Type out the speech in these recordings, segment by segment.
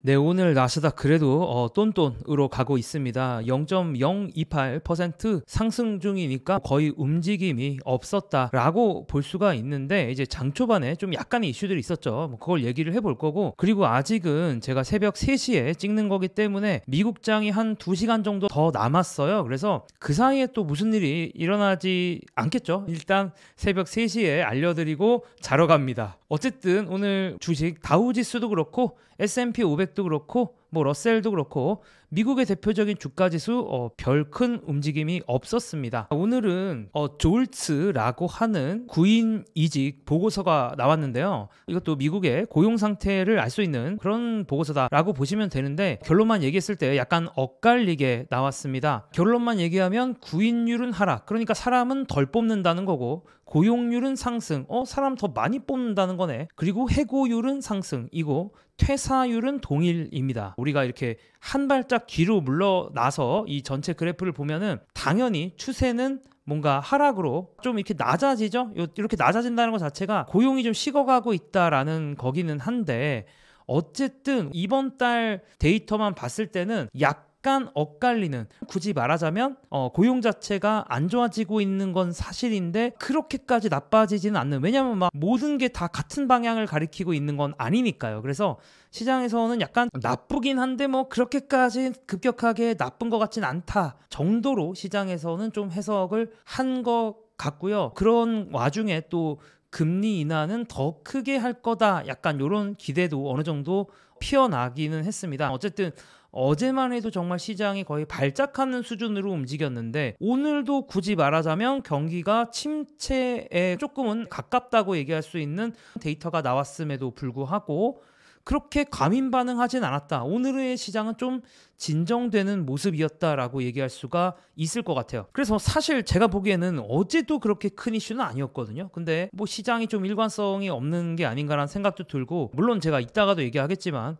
네, 오늘 나스닥 그래도 어, 똔똔으로 가고 있습니다. 0.028% 상승 중이니까 거의 움직임이 없었다라고 볼 수가 있는데 이제 장 초반에 좀 약간의 이슈들이 있었죠. 뭐 그걸 얘기를 해볼 거고 그리고 아직은 제가 새벽 3시에 찍는 거기 때문에 미국 장이 한 2시간 정도 더 남았어요. 그래서 그 사이에 또 무슨 일이 일어나지 않겠죠. 일단 새벽 3시에 알려드리고 자러 갑니다. 어쨌든 오늘 주식 다우지수도 그렇고 S&P 500 금액도 그렇고 뭐 러셀도 그렇고 미국의 대표적인 주가 지수 어, 별큰 움직임이 없었습니다. 오늘은 어, 졸츠라고 하는 구인 이직 보고서가 나왔는데요. 이것도 미국의 고용 상태를 알 수 있는 그런 보고서다라고 보시면 되는데 결론만 얘기했을 때 약간 엇갈리게 나왔습니다. 결론만 얘기하면 구인율은 하락. 그러니까 사람은 덜 뽑는다는 거고 고용률은 상승. 어, 사람 더 많이 뽑는다는 거네. 그리고 해고율은 상승이고 퇴사율은 동일입니다. 우리가 이렇게 한 발짝 뒤로 물러나서 이 전체 그래프를 보면은 당연히 추세는 뭔가 하락으로 좀 이렇게 낮아지죠? 이렇게 낮아진다는 것 자체가 고용이 좀 식어가고 있다라는 거기는 한데 어쨌든 이번 달 데이터만 봤을 때는 약 약간 엇갈리는 굳이 말하자면 어, 고용 자체가 안 좋아지고 있는 건 사실인데 그렇게까지 나빠지지는 않는 왜냐하면 막 모든 게 다 같은 방향을 가리키고 있는 건 아니니까요 그래서 시장에서는 약간 나쁘긴 한데 뭐 그렇게까지 급격하게 나쁜 것 같진 않다 정도로 시장에서는 좀 해석을 한 것 같고요 그런 와중에 또 금리 인하는 더 크게 할 거다 약간 이런 기대도 어느 정도 피어나기는 했습니다 어쨌든 어제만 해도 정말 시장이 거의 발작하는 수준으로 움직였는데 오늘도 굳이 말하자면 경기가 침체에 조금은 가깝다고 얘기할 수 있는 데이터가 나왔음에도 불구하고 그렇게 과민 반응하진 않았다. 오늘의 시장은 좀 진정되는 모습이었다라고 얘기할 수가 있을 것 같아요. 그래서 사실 제가 보기에는 어제도 그렇게 큰 이슈는 아니었거든요. 근데 뭐 시장이 좀 일관성이 없는 게 아닌가라는 생각도 들고 물론 제가 이따가도 얘기하겠지만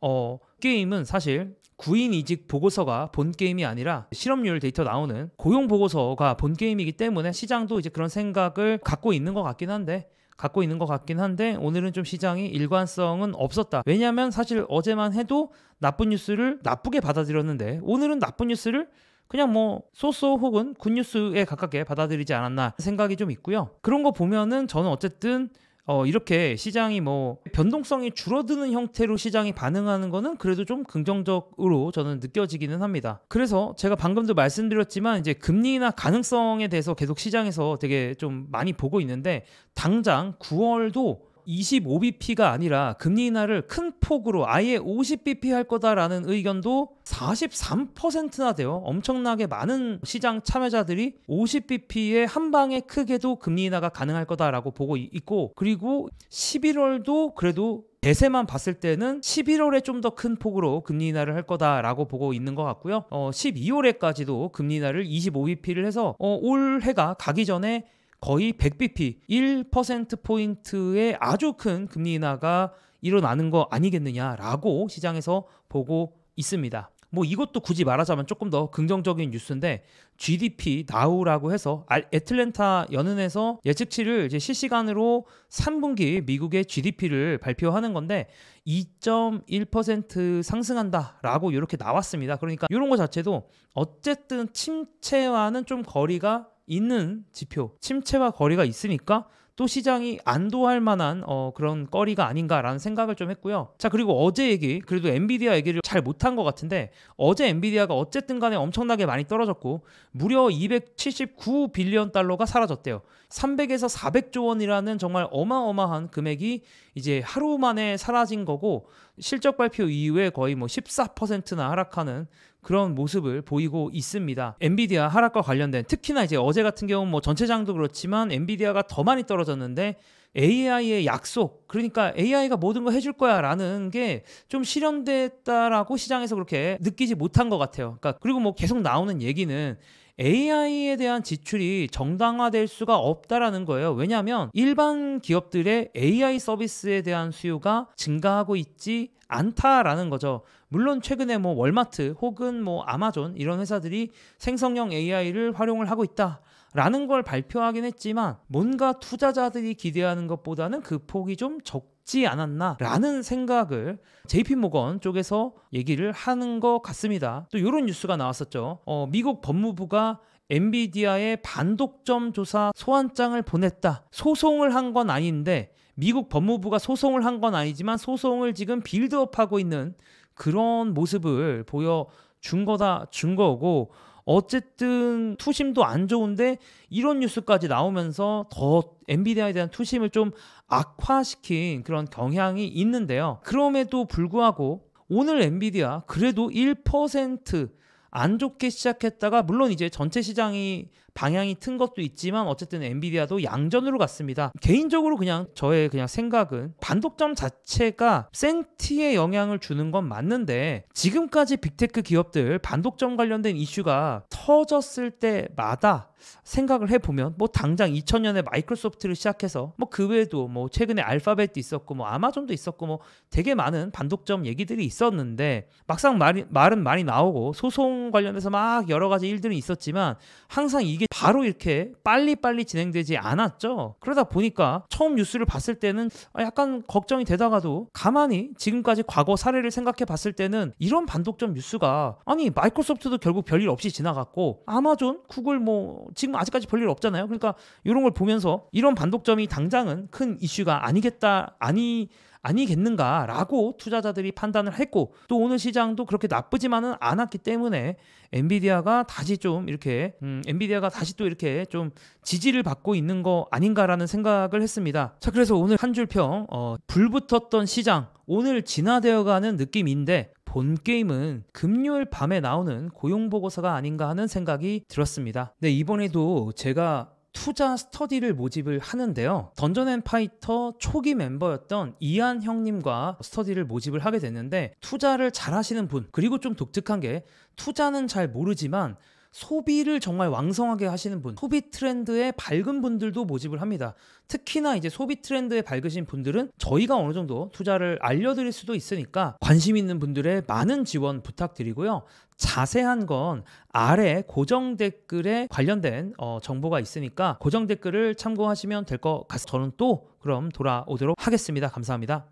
어, 게임은 사실 구인 이직 보고서가 본 게임이 아니라 실업률 데이터 나오는 고용 보고서가 본 게임이기 때문에 시장도 이제 그런 생각을 갖고 있는 것 같긴 한데 갖고 있는 것 같긴 한데 오늘은 좀 시장이 일관성은 없었다. 왜냐하면 사실 어제만 해도 나쁜 뉴스를 나쁘게 받아들였는데 오늘은 나쁜 뉴스를 그냥 뭐 소소 혹은 굿뉴스에 가깝게 받아들이지 않았나 생각이 좀 있고요. 그런 거 보면은 저는 어쨌든 어, 이렇게 시장이 뭐 변동성이 줄어드는 형태로 시장이 반응하는 거는 그래도 좀 긍정적으로 저는 느껴지기는 합니다. 그래서 제가 방금도 말씀드렸지만 이제 금리나 가능성에 대해서 계속 시장에서 되게 좀 많이 보고 있는데 당장 9월도 25bp가 아니라 금리 인하를 큰 폭으로 아예 50bp 할 거다라는 의견도 43%나 돼요. 엄청나게 많은 시장 참여자들이 50bp의 한 방에 크게도 금리 인하가 가능할 거다라고 보고 있고 그리고 11월도 그래도 대세만 봤을 때는 11월에 좀 더 큰 폭으로 금리 인하를 할 거다라고 보고 있는 것 같고요. 어, 12월에까지도 금리 인하를 25bp를 해서 어, 올해가 가기 전에 거의 100bp 1%포인트의 아주 큰 금리 인하가 일어나는 거 아니겠느냐라고 시장에서 보고 있습니다. 뭐 이것도 굳이 말하자면 조금 더 긍정적인 뉴스인데 GDP 나우라고 해서 애틀랜타 연은에서 예측치를 이제 실시간으로 3분기 미국의 GDP를 발표하는 건데 2.1% 상승한다라고 이렇게 나왔습니다. 그러니까 이런 거 자체도 어쨌든 침체와는 좀 거리가 있는 지표, 침체와 거리가 있으니까 또 시장이 안도할 만한 어, 그런 거리가 아닌가라는 생각을 좀 했고요. 자 그리고 어제 얘기 그래도 엔비디아 얘기를 잘 못한 것 같은데 어제 엔비디아가 어쨌든 간에 엄청나게 많이 떨어졌고 무려 279 빌리언 달러가 사라졌대요. 300에서 400조 원이라는 정말 어마어마한 금액이 이제 하루 만에 사라진 거고 실적 발표 이후에 거의 뭐 14%나 하락하는 그런 모습을 보이고 있습니다. 엔비디아 하락과 관련된 특히나 이제 어제 같은 경우 는뭐 전체장도 그렇지만 엔비디아가 더 많이 떨어졌는데 AI의 약속, 그러니까 AI가 모든 걸 해줄 거야 라는 게 좀 실현됐다라고 시장에서 그렇게 느끼지 못한 것 같아요. 그러니까 그리고 뭐 계속 나오는 얘기는 AI에 대한 지출이 정당화될 수가 없다라는 거예요. 왜냐하면 일반 기업들의 AI 서비스에 대한 수요가 증가하고 있지 않다라는 거죠. 물론 최근에 뭐 월마트 혹은 뭐 아마존 이런 회사들이 생성형 AI를 활용을 하고 있다. 라는 걸 발표하긴 했지만 뭔가 투자자들이 기대하는 것보다는 그 폭이 좀 적지 않았나라는 생각을 JP 모건 쪽에서 얘기를 하는 것 같습니다. 또 이런 뉴스가 나왔었죠. 어, 미국 법무부가 엔비디아의 반독점 조사 소환장을 보냈다. 소송을 한 건 아닌데 미국 법무부가 소송을 한 건 아니지만 소송을 지금 빌드업하고 있는 그런 모습을 보여 준 거다 준 거고 어쨌든 투심도 안 좋은데 이런 뉴스까지 나오면서 더 엔비디아에 대한 투심을 좀 악화시킨 그런 경향이 있는데요. 그럼에도 불구하고 오늘 엔비디아 그래도 1%안 좋게 시작했다가 물론 이제 전체 시장이 방향이 튼 것도 있지만 어쨌든 엔비디아도 양전으로 갔습니다. 개인적으로 그냥 저의 그냥 생각은 반독점 자체가 센티에 영향을 주는 건 맞는데 지금까지 빅테크 기업들 반독점 관련된 이슈가 터졌을 때마다 생각을 해보면 뭐 당장 2000년에 마이크로소프트를 시작해서 뭐 그 외에도 뭐 최근에 알파벳도 있었고 뭐 아마존도 있었고 뭐 되게 많은 반독점 얘기들이 있었는데 막상 말이, 말은 많이 나오고 소송 관련해서막 여러 가지 일들이 있었지만 항상 이 이게 바로 이렇게 빨리빨리 진행되지 않았죠. 그러다 보니까 처음 뉴스를 봤을 때는 약간 걱정이 되다가도 가만히 지금까지 과거 사례를 생각해 봤을 때는 이런 반독점 뉴스가 아니 마이크로소프트도 결국 별일 없이 지나갔고 아마존, 구글 뭐 지금 아직까지 별일 없잖아요. 그러니까 이런 걸 보면서 이런 반독점이 당장은 큰 이슈가 아니겠다 아니 아니겠는가라고 투자자들이 판단을 했고 또 오늘 시장도 그렇게 나쁘지만은 않았기 때문에 엔비디아가 다시 좀 이렇게 음, 엔비디아가 다시 또 이렇게 좀 지지를 받고 있는 거 아닌가라는 생각을 했습니다. 자 그래서 오늘 한 줄평 어, 불붙었던 시장 오늘 진화되어가는 느낌인데 본 게임은 금요일 밤에 나오는 고용 보고서가 아닌가 하는 생각이 들었습니다. 네 이번에도 제가 투자 스터디를 모집을 하는데요. 던전앤파이터 초기 멤버였던 이한 형님과 스터디를 모집을 하게 됐는데 투자를 잘하시는 분 그리고 좀 독특한 게 투자는 잘 모르지만 소비를 정말 왕성하게 하시는 분, 소비 트렌드에 밝은 분들도 모집을 합니다. 특히나 이제 소비 트렌드에 밝으신 분들은 저희가 어느 정도 투자를 알려드릴 수도 있으니까 관심 있는 분들의 많은 지원 부탁드리고요. 자세한 건 아래 고정 댓글에 관련된 어, 정보가 있으니까 고정 댓글을 참고하시면 될 것 같습니다. 저는 또 그럼 돌아오도록 하겠습니다. 감사합니다.